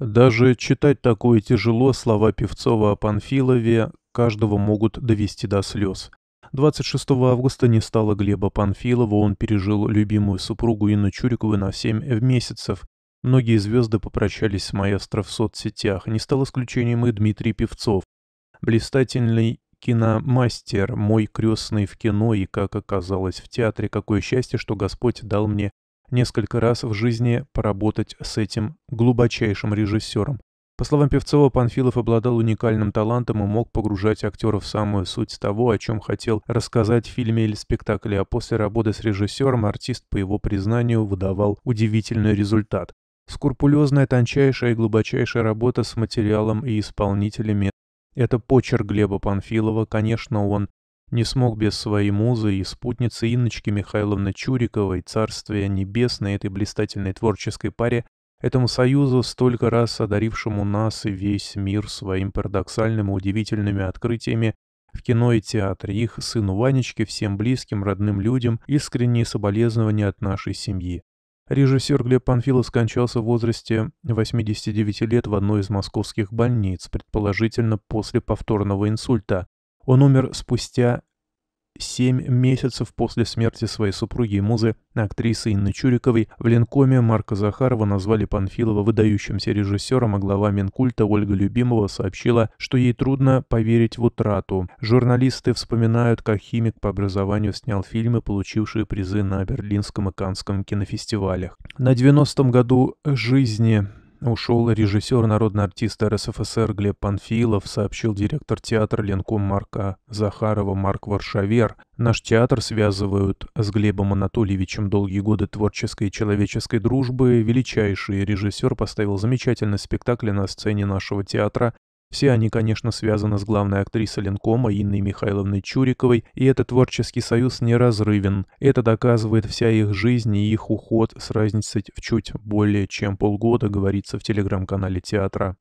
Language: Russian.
Даже читать такое тяжело, слова Певцова о Панфилове каждого могут довести до слез. 26 августа не стало Глеба Панфилова, он пережил любимую супругу Инну Чурикову на 7 месяцев. Многие звезды попрощались с маэстро в соцсетях, не стал исключением и Дмитрий Певцов. Блистательный киномастер, мой крестный в кино и, как оказалось, в театре. Какое счастье, что Господь дал мне несколько раз в жизни поработать с этим глубочайшим режиссером. По словам Певцова, Панфилов обладал уникальным талантом и мог погружать актеров в самую суть того, о чем хотел рассказать в фильме или спектакле, а после работы с режиссером артист, по его признанию, выдавал удивительный результат. Скрупулезная, тончайшая и глубочайшая работа с материалом и исполнителями – это почерк Глеба Панфилова, конечно, он не смог без своей музы и спутницы Инночки Михайловны Чуриковой, царствие небесное этой блистательной творческой паре, этому союзу, столько раз одарившему нас и весь мир своим парадоксальным и удивительными открытиями в кино и театре, их сыну Ванечке, всем близким, родным людям, искренние соболезнования от нашей семьи. Режиссер Глеб Панфилов скончался в возрасте 89 лет в одной из московских больниц, предположительно после повторного инсульта, он умер спустя семь месяцев после смерти своей супруги и музы, актрисы Инны Чуриковой, в Ленкоме Марка Захарова назвали Панфилова выдающимся режиссером, а глава Минкульта Ольга Любимова сообщила, что ей трудно поверить в утрату. Журналисты вспоминают, как химик по образованию снял фильмы, получившие призы на Берлинском и Канском кинофестивалях. На 90-м году жизни Ушел режиссер народный артист РСФСР Глеб Панфилов, сообщил директор театра Ленком Марка Захарова Марк Варшавер. Наш театр связывают с Глебом Анатольевичем долгие годы творческой и человеческой дружбы. Величайший режиссер поставил замечательный спектакль на сцене нашего театра все они, конечно, связаны с главной актрисой Ленкома Инной Михайловной Чуриковой, и этот творческий союз неразрывен. Это доказывает вся их жизнь и их уход с разницей в чуть более чем полгода, говорится в телеграм-канале театра.